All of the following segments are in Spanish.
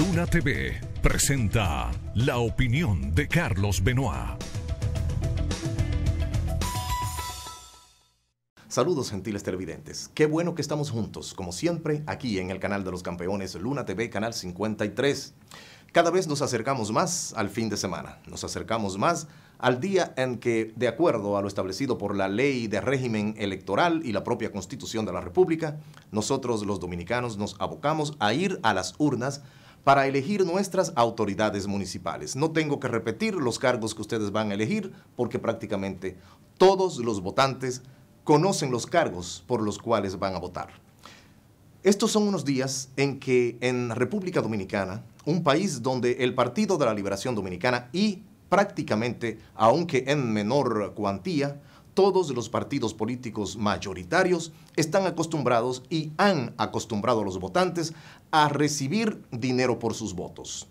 Luna TV presenta la opinión de Carlos Benoit. Saludos gentiles televidentes. Qué bueno que estamos juntos, como siempre, aquí en el canal de los campeones Luna TV, canal 53. Cada vez nos acercamos más al fin de semana, nos acercamos más al día en que, de acuerdo a lo establecido por la ley de régimen electoral y la propia constitución de la República, nosotros los dominicanos nos abocamos a ir a las urnas para elegir nuestras autoridades municipales. No tengo que repetir los cargos que ustedes van a elegir porque prácticamente todos los votantes conocen los cargos por los cuales van a votar. Estos son unos días en que en República Dominicana, un país donde el Partido de la Liberación Dominicana y prácticamente, aunque en menor cuantía, todos los partidos políticos mayoritarios están acostumbrados y han acostumbrado a los votantes a recibir dinero por sus votos.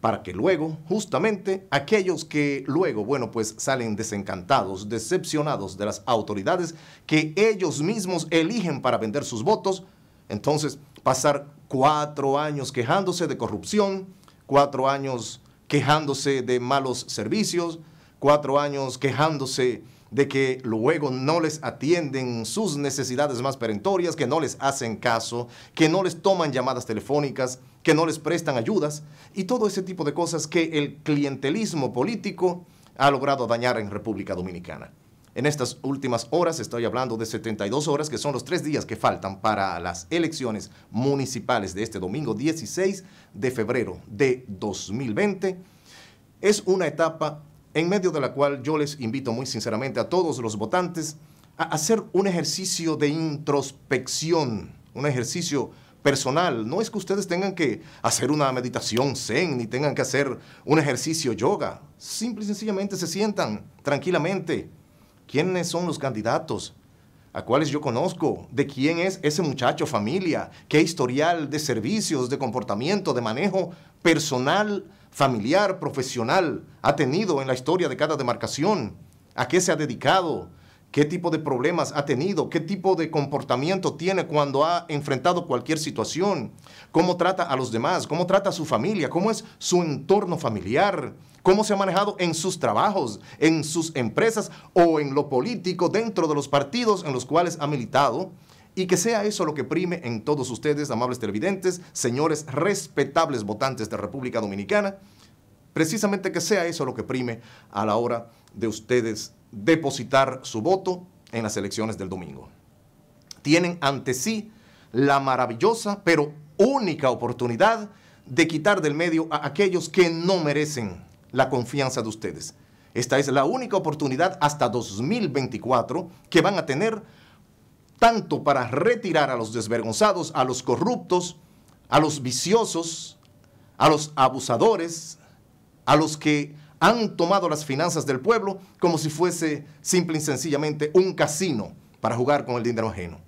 Para que luego, justamente, aquellos que luego, bueno, pues salen desencantados, decepcionados de las autoridades que ellos mismos eligen para vender sus votos, entonces pasar cuatro años quejándose de corrupción, cuatro años quejándose de malos servicios, cuatro años quejándose de que luego no les atienden sus necesidades más perentorias, que no les hacen caso, que no les toman llamadas telefónicas, que no les prestan ayudas y todo ese tipo de cosas que el clientelismo político ha logrado dañar en República Dominicana. En estas últimas horas, estoy hablando de 72 horas, que son los tres días que faltan para las elecciones municipales de este domingo 16 de febrero de 2020, es una etapa en medio de la cual yo les invito muy sinceramente a todos los votantes a hacer un ejercicio de introspección, un ejercicio personal. No es que ustedes tengan que hacer una meditación zen ni tengan que hacer un ejercicio yoga. Simple y sencillamente se sientan tranquilamente. ¿Quiénes son los candidatos? a cuáles yo conozco, de quién es ese muchacho, familia, qué historial de servicios, de comportamiento, de manejo personal, familiar, profesional ha tenido en la historia de cada demarcación, a qué se ha dedicado, qué tipo de problemas ha tenido, qué tipo de comportamiento tiene cuando ha enfrentado cualquier situación, cómo trata a los demás, cómo trata a su familia, cómo es su entorno familiar, cómo se ha manejado en sus trabajos, en sus empresas o en lo político dentro de los partidos en los cuales ha militado. Y que sea eso lo que prime en todos ustedes, amables televidentes, señores respetables votantes de República Dominicana, precisamente que sea eso lo que prime a la hora de ustedes depositar su voto en las elecciones del domingo. Tienen ante sí la maravillosa pero única oportunidad de quitar del medio a aquellos que no merecen la confianza de ustedes. Esta es la única oportunidad hasta 2024 que van a tener tanto para retirar a los desvergonzados, a los corruptos, a los viciosos, a los abusadores, a los que han tomado las finanzas del pueblo como si fuese simple y sencillamente un casino para jugar con el dinero ajeno.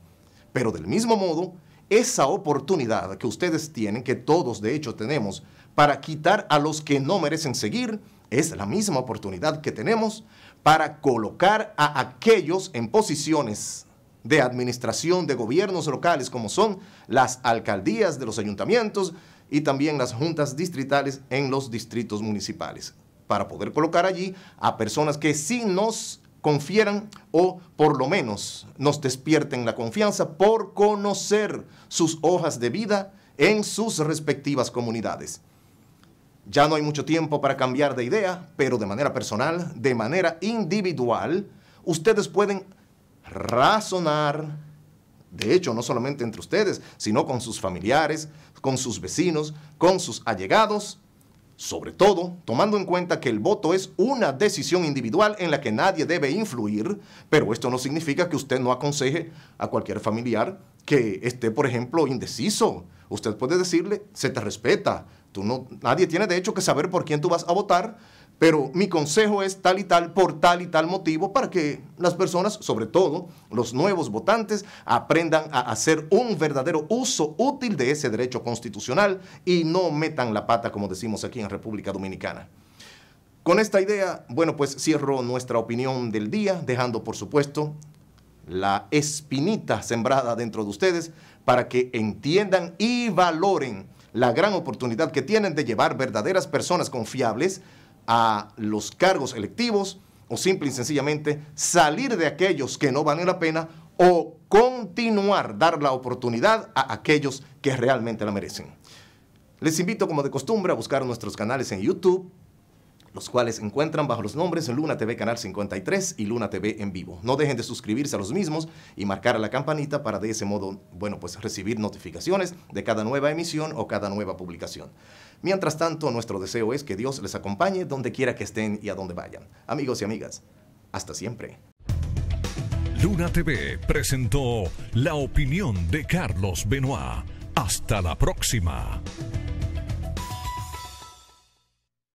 Pero del mismo modo, esa oportunidad que ustedes tienen, que todos de hecho tenemos, para quitar a los que no merecen seguir, es la misma oportunidad que tenemos para colocar a aquellos en posiciones de administración de gobiernos locales como son las alcaldías de los ayuntamientos y también las juntas distritales en los distritos municipales para poder colocar allí a personas que sí nos confieran o por lo menos nos despierten la confianza por conocer sus hojas de vida en sus respectivas comunidades. Ya no hay mucho tiempo para cambiar de idea, pero de manera personal, de manera individual, ustedes pueden razonar, de hecho, no solamente entre ustedes, sino con sus familiares, con sus vecinos, con sus allegados, sobre todo tomando en cuenta que el voto es una decisión individual en la que nadie debe influir, pero esto no significa que usted no aconseje a cualquier familiar que esté, por ejemplo, indeciso. Usted puede decirle, se te respeta, tú no, nadie tiene de hecho que saber por quién tú vas a votar, pero mi consejo es tal y tal por tal y tal motivo para que las personas, sobre todo los nuevos votantes, aprendan a hacer un verdadero uso útil de ese derecho constitucional y no metan la pata, como decimos aquí en República Dominicana. Con esta idea, bueno, pues cierro nuestra opinión del día, dejando por supuesto la espinita sembrada dentro de ustedes para que entiendan y valoren la gran oportunidad que tienen de llevar verdaderas personas confiables a los cargos electivos o simple y sencillamente salir de aquellos que no valen la pena o continuar, dar la oportunidad a aquellos que realmente la merecen. Les invito como de costumbre a buscar nuestros canales en YouTube, los cuales encuentran bajo los nombres Luna TV Canal 53 y Luna TV en vivo. No dejen de suscribirse a los mismos y marcar la campanita para de ese modo, bueno, pues recibir notificaciones de cada nueva emisión o cada nueva publicación. Mientras tanto, nuestro deseo es que Dios les acompañe donde quiera que estén y a donde vayan. Amigos y amigas, hasta siempre. Luna TV presentó la opinión de Carlos Benoit. Hasta la próxima.